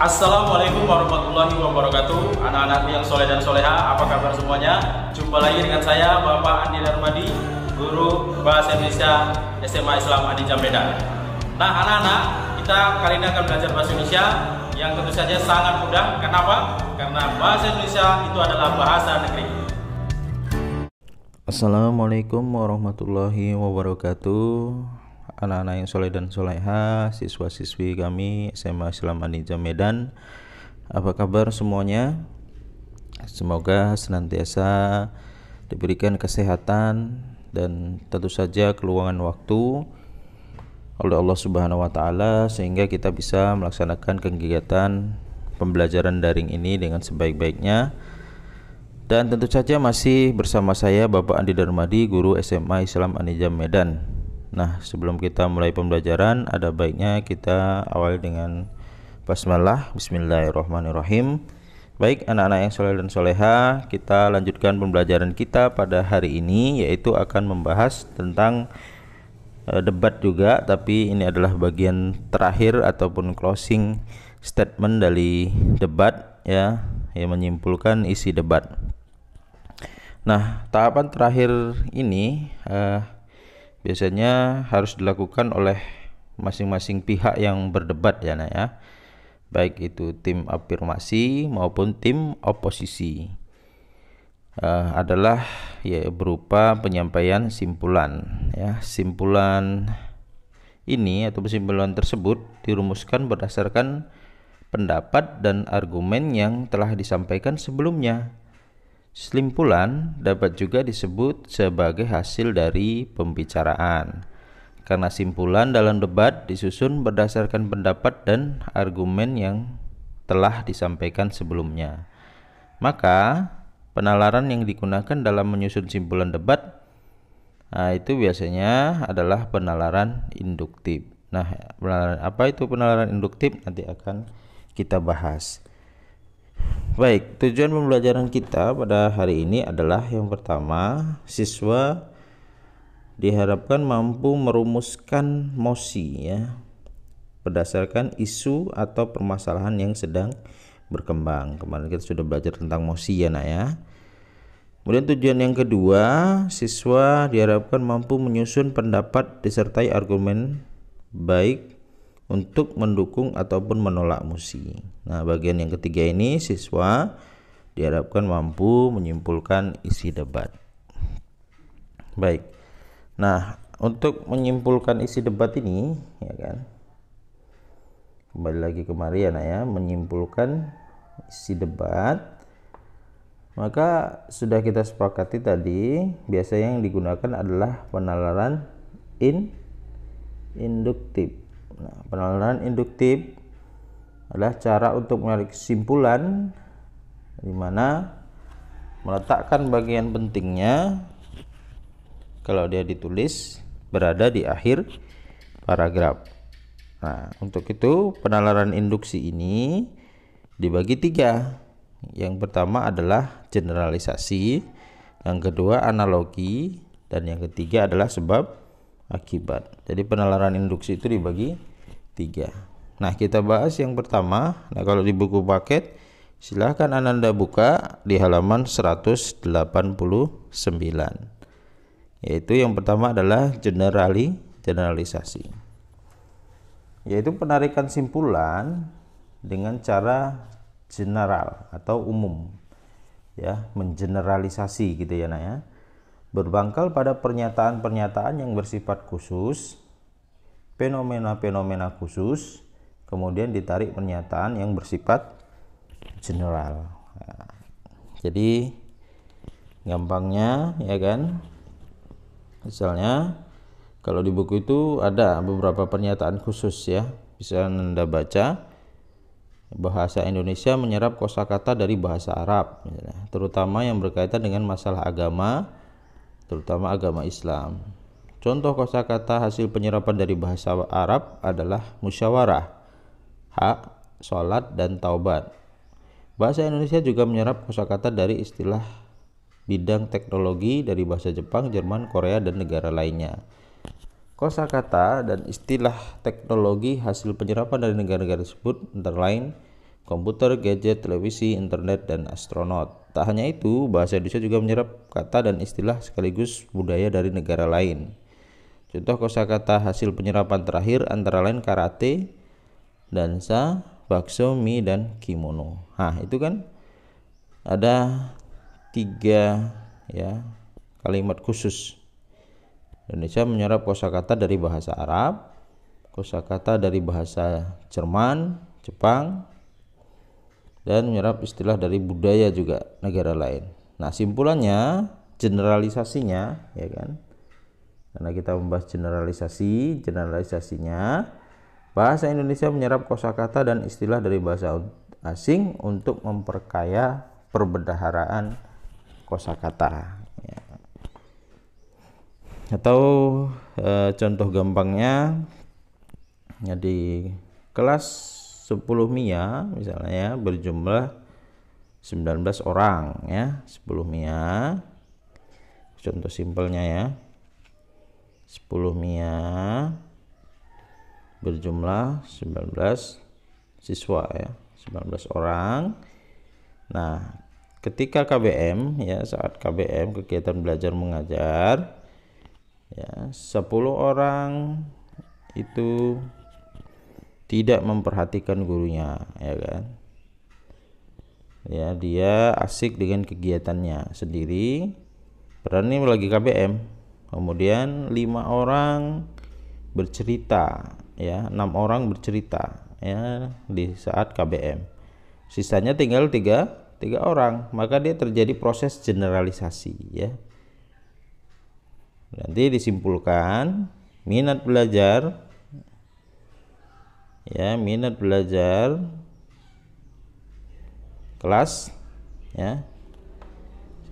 Assalamualaikum warahmatullahi wabarakatuh Anak-anak yang soleh dan soleha, apa kabar semuanya? Jumpa lagi dengan saya, Bapak Andi Darmadi Guru Bahasa Indonesia SMA Islam Adi Jambedan Nah anak-anak, kita kali ini akan belajar Bahasa Indonesia Yang tentu saja sangat mudah, kenapa? Karena Bahasa Indonesia itu adalah bahasa negeri Assalamualaikum warahmatullahi wabarakatuh anak-anak yang soleh dan soleha, siswa-siswi kami SMA Islam Anija Medan. Apa kabar semuanya? Semoga senantiasa diberikan kesehatan dan tentu saja keluangan waktu oleh Allah Subhanahu wa taala sehingga kita bisa melaksanakan kegiatan pembelajaran daring ini dengan sebaik-baiknya. Dan tentu saja masih bersama saya Bapak Andi Darmadi, guru SMA Islam Anijam Medan. Nah, sebelum kita mulai pembelajaran, ada baiknya kita awali dengan basmalah bismillahirrahmanirrahim. Baik, anak-anak yang soleh dan soleha, kita lanjutkan pembelajaran kita pada hari ini, yaitu akan membahas tentang e, debat juga, tapi ini adalah bagian terakhir ataupun closing statement dari debat, ya, yang menyimpulkan isi debat. Nah, tahapan terakhir ini. E, biasanya harus dilakukan oleh masing-masing pihak yang berdebat ya nak ya baik itu tim afirmasi maupun tim oposisi uh, adalah ya berupa penyampaian simpulan ya simpulan ini atau kesimpulan tersebut dirumuskan berdasarkan pendapat dan argumen yang telah disampaikan sebelumnya Simpulan dapat juga disebut sebagai hasil dari pembicaraan, karena simpulan dalam debat disusun berdasarkan pendapat dan argumen yang telah disampaikan sebelumnya. Maka, penalaran yang digunakan dalam menyusun simpulan debat nah, itu biasanya adalah penalaran induktif. Nah, apa itu penalaran induktif nanti akan kita bahas. Baik, tujuan pembelajaran kita pada hari ini adalah yang pertama, siswa diharapkan mampu merumuskan mosi ya berdasarkan isu atau permasalahan yang sedang berkembang. Kemarin kita sudah belajar tentang mosi ya, Nak ya. Kemudian tujuan yang kedua, siswa diharapkan mampu menyusun pendapat disertai argumen baik untuk mendukung ataupun menolak musi. Nah, bagian yang ketiga ini siswa diharapkan mampu menyimpulkan isi debat. Baik. Nah, untuk menyimpulkan isi debat ini, ya kan. Kembali lagi ke Mariana ya, menyimpulkan isi debat maka sudah kita sepakati tadi biasa yang digunakan adalah penalaran in induktif Nah, penalaran induktif adalah cara untuk menarik kesimpulan di mana meletakkan bagian pentingnya kalau dia ditulis berada di akhir paragraf. Nah, untuk itu penalaran induksi ini dibagi tiga. Yang pertama adalah generalisasi, yang kedua analogi, dan yang ketiga adalah sebab akibat. Jadi penalaran induksi itu dibagi tiga. Nah, kita bahas yang pertama. Nah, kalau di buku paket, silahkan Ananda buka di halaman 189. Yaitu yang pertama adalah generali, generalisasi. Yaitu penarikan simpulan dengan cara general atau umum. Ya, mengeneralisasi gitu ya, Nak ya. Berbangkal pada pernyataan-pernyataan yang bersifat khusus fenomena-fenomena khusus, kemudian ditarik pernyataan yang bersifat general. Nah, jadi gampangnya ya kan, misalnya kalau di buku itu ada beberapa pernyataan khusus ya, bisa anda baca. Bahasa Indonesia menyerap kosakata dari bahasa Arab, terutama yang berkaitan dengan masalah agama, terutama agama Islam. Contoh kosakata hasil penyerapan dari bahasa Arab adalah musyawarah, hak, sholat, dan taubat. Bahasa Indonesia juga menyerap kosakata dari istilah bidang teknologi dari bahasa Jepang, Jerman, Korea, dan negara lainnya. Kosakata dan istilah teknologi hasil penyerapan dari negara-negara tersebut antara lain komputer, gadget, televisi, internet, dan astronot. Tak hanya itu, bahasa Indonesia juga menyerap kata dan istilah sekaligus budaya dari negara lain. Contoh kosakata hasil penyerapan terakhir antara lain karate, dansa, bakso, mi, dan kimono. Nah, itu kan ada tiga ya kalimat khusus. Indonesia menyerap kosakata dari bahasa Arab, kosakata dari bahasa Jerman, Jepang, dan menyerap istilah dari budaya juga negara lain. Nah, simpulannya, generalisasinya, ya kan? Karena kita membahas generalisasi, generalisasinya bahasa Indonesia menyerap kosakata dan istilah dari bahasa asing untuk memperkaya perbendaharaan kosakata. Ya. Atau e, contoh gampangnya ya kelas 10 MIA misalnya ya, berjumlah 19 orang ya 10 MIA contoh simpelnya ya 10 Mia berjumlah 19 siswa ya 19 orang nah ketika KBM ya saat KBM kegiatan belajar mengajar ya 10 orang itu tidak memperhatikan gurunya ya kan ya dia asik dengan kegiatannya sendiri berani lagi KBM kemudian lima orang bercerita ya enam orang bercerita ya di saat KBM sisanya tinggal tiga tiga orang maka dia terjadi proses generalisasi ya nanti disimpulkan minat belajar ya minat belajar kelas ya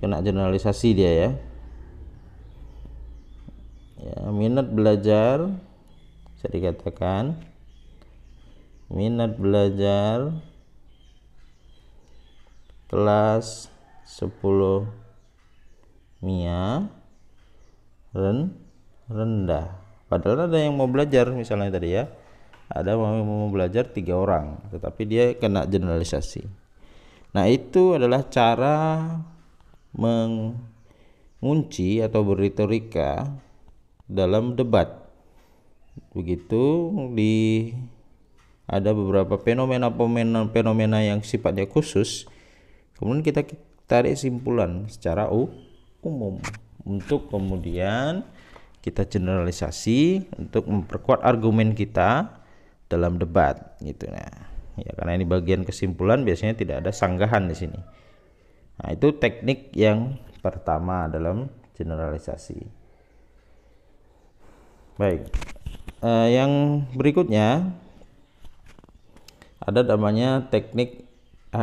kena generalisasi dia ya ya, minat belajar bisa dikatakan minat belajar kelas 10 MIA ren, rendah padahal kan ada yang mau belajar misalnya tadi ya ada yang mau belajar tiga orang tetapi dia kena generalisasi nah itu adalah cara mengunci atau berretorika dalam debat. Begitu di ada beberapa fenomena-fenomena yang sifatnya khusus. Kemudian kita tarik simpulan secara umum untuk kemudian kita generalisasi untuk memperkuat argumen kita dalam debat gitu nah. Ya karena ini bagian kesimpulan biasanya tidak ada sanggahan di sini. Nah, itu teknik yang pertama dalam generalisasi. Baik. Uh, yang berikutnya ada namanya teknik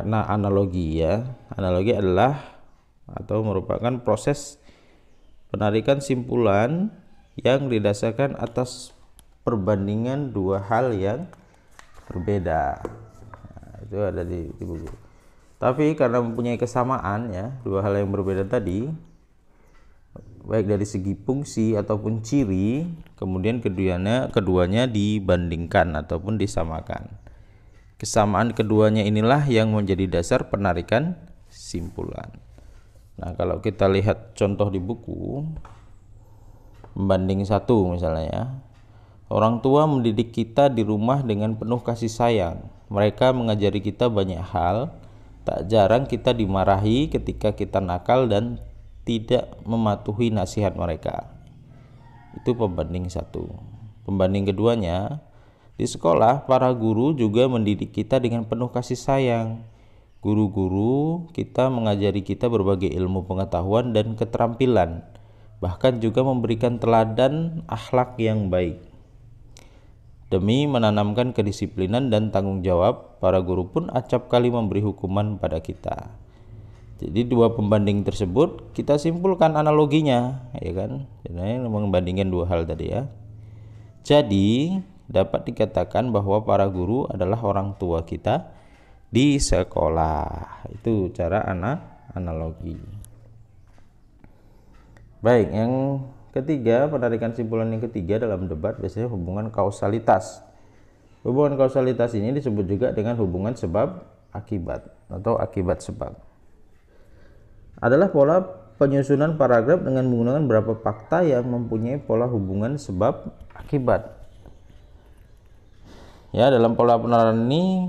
analogi ya. Analogi adalah atau merupakan proses penarikan simpulan yang didasarkan atas perbandingan dua hal yang berbeda. Nah, itu ada di, di buku. Tapi karena mempunyai kesamaan ya, dua hal yang berbeda tadi, baik dari segi fungsi ataupun ciri, kemudian keduanya keduanya dibandingkan ataupun disamakan. Kesamaan keduanya inilah yang menjadi dasar penarikan simpulan. Nah, kalau kita lihat contoh di buku membanding satu misalnya ya. Orang tua mendidik kita di rumah dengan penuh kasih sayang. Mereka mengajari kita banyak hal. Tak jarang kita dimarahi ketika kita nakal dan tidak mematuhi nasihat mereka. Itu pembanding satu. Pembanding keduanya, di sekolah para guru juga mendidik kita dengan penuh kasih sayang. Guru-guru kita mengajari kita berbagai ilmu pengetahuan dan keterampilan, bahkan juga memberikan teladan akhlak yang baik. Demi menanamkan kedisiplinan dan tanggung jawab, para guru pun acap kali memberi hukuman pada kita. Jadi dua pembanding tersebut kita simpulkan analoginya, ya kan? Jadi membandingkan dua hal tadi ya. Jadi dapat dikatakan bahwa para guru adalah orang tua kita di sekolah. Itu cara anak analogi. Baik, yang ketiga, penarikan simpulan yang ketiga dalam debat biasanya hubungan kausalitas. Hubungan kausalitas ini disebut juga dengan hubungan sebab akibat atau akibat sebab adalah pola penyusunan paragraf dengan menggunakan beberapa fakta yang mempunyai pola hubungan sebab akibat. Ya, dalam pola penalaran ini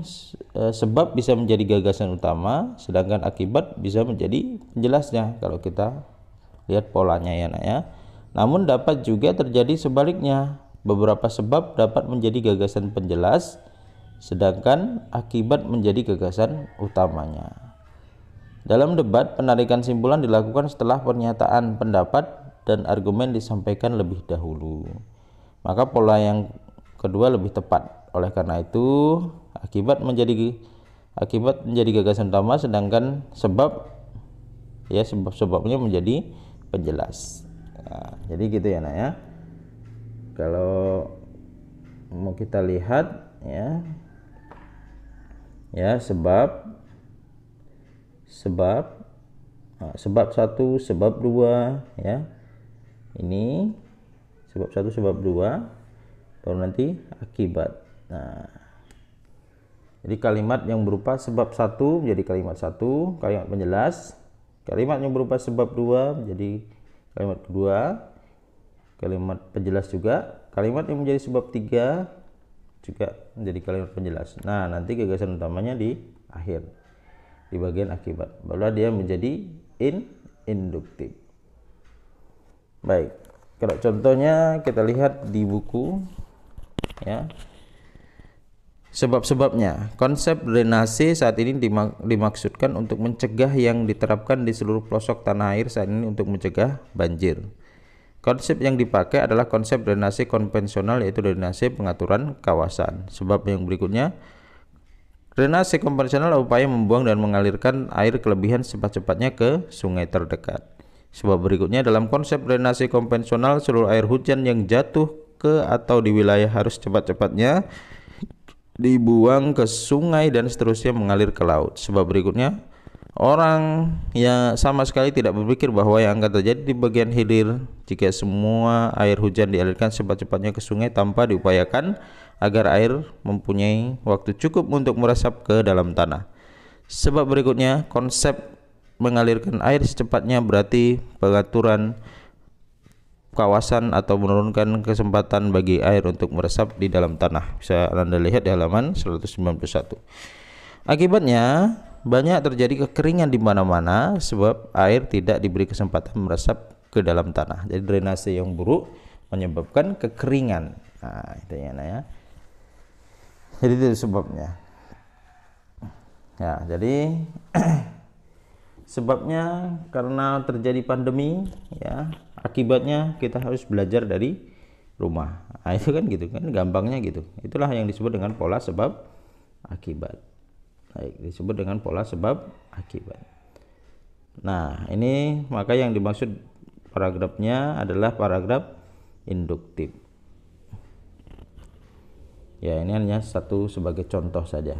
e, sebab bisa menjadi gagasan utama, sedangkan akibat bisa menjadi penjelasnya kalau kita lihat polanya ya nak ya. Namun dapat juga terjadi sebaliknya. Beberapa sebab dapat menjadi gagasan penjelas, sedangkan akibat menjadi gagasan utamanya. Dalam debat, penarikan simpulan dilakukan setelah pernyataan pendapat dan argumen disampaikan lebih dahulu. Maka pola yang kedua lebih tepat. Oleh karena itu, akibat menjadi akibat menjadi gagasan utama sedangkan sebab ya sebab-sebabnya menjadi penjelas. Nah, jadi gitu ya, Nak ya. Kalau mau kita lihat ya ya sebab sebab sebab satu sebab dua ya ini sebab satu sebab dua baru nanti akibat nah jadi kalimat yang berupa sebab satu menjadi kalimat satu kalimat penjelas kalimat yang berupa sebab dua menjadi kalimat kedua kalimat penjelas juga kalimat yang menjadi sebab tiga juga menjadi kalimat penjelas nah nanti gagasan utamanya di akhir di bagian akibat. Barulah dia menjadi in induktif. Baik. Kalau contohnya kita lihat di buku ya. Sebab-sebabnya, konsep drenase saat ini dimak dimaksudkan untuk mencegah yang diterapkan di seluruh pelosok tanah air saat ini untuk mencegah banjir. Konsep yang dipakai adalah konsep drenase konvensional yaitu drenase pengaturan kawasan. Sebab yang berikutnya, Drenase konvensional upaya membuang dan mengalirkan air kelebihan secepat-cepatnya ke sungai terdekat. Sebab berikutnya dalam konsep drenase konvensional seluruh air hujan yang jatuh ke atau di wilayah harus cepat-cepatnya dibuang ke sungai dan seterusnya mengalir ke laut. Sebab berikutnya orang yang sama sekali tidak berpikir bahwa yang akan terjadi di bagian hilir jika semua air hujan dialirkan secepat-cepatnya ke sungai tanpa diupayakan agar air mempunyai waktu cukup untuk meresap ke dalam tanah. Sebab berikutnya, konsep mengalirkan air secepatnya berarti pengaturan kawasan atau menurunkan kesempatan bagi air untuk meresap di dalam tanah. Bisa Anda lihat di halaman 191. Akibatnya, banyak terjadi kekeringan di mana-mana sebab air tidak diberi kesempatan meresap ke dalam tanah. Jadi drainase yang buruk menyebabkan kekeringan. Nah, itu ya jadi itu sebabnya ya jadi sebabnya karena terjadi pandemi ya akibatnya kita harus belajar dari rumah nah, itu kan gitu kan gampangnya gitu itulah yang disebut dengan pola sebab akibat baik disebut dengan pola sebab akibat nah ini maka yang dimaksud paragrafnya adalah paragraf induktif ya ini hanya satu sebagai contoh saja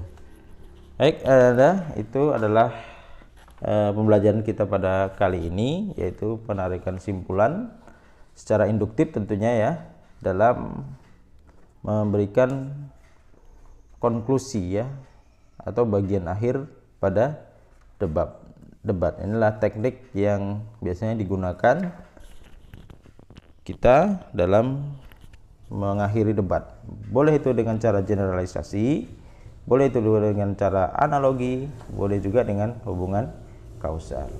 baik ada itu adalah e, pembelajaran kita pada kali ini yaitu penarikan simpulan secara induktif tentunya ya dalam memberikan konklusi ya atau bagian akhir pada debat debat inilah teknik yang biasanya digunakan kita dalam mengakhiri debat. Boleh itu dengan cara generalisasi, boleh itu dengan cara analogi, boleh juga dengan hubungan kausal.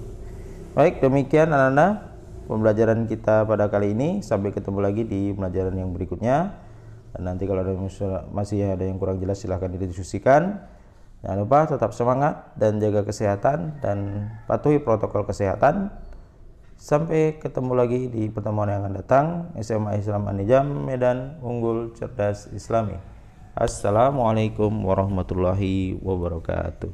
Baik, demikian anak-anak pembelajaran kita pada kali ini. Sampai ketemu lagi di pembelajaran yang berikutnya. Dan nanti kalau ada masih ada yang kurang jelas silahkan didiskusikan. Jangan lupa tetap semangat dan jaga kesehatan dan patuhi protokol kesehatan Sampai ketemu lagi di pertemuan yang akan datang. SMA Islam Anijam Medan Unggul Cerdas Islami. Assalamualaikum warahmatullahi wabarakatuh.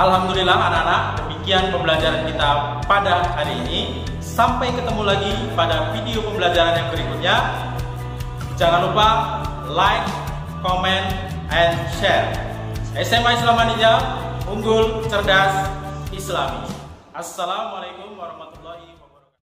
Alhamdulillah anak-anak, demikian pembelajaran kita pada hari ini. Sampai ketemu lagi pada video pembelajaran yang berikutnya. Jangan lupa like, comment, and share. SMA Islam Anijam unggul, cerdas, Islami. Assalamualaikum warahmatullahi wabarakatuh.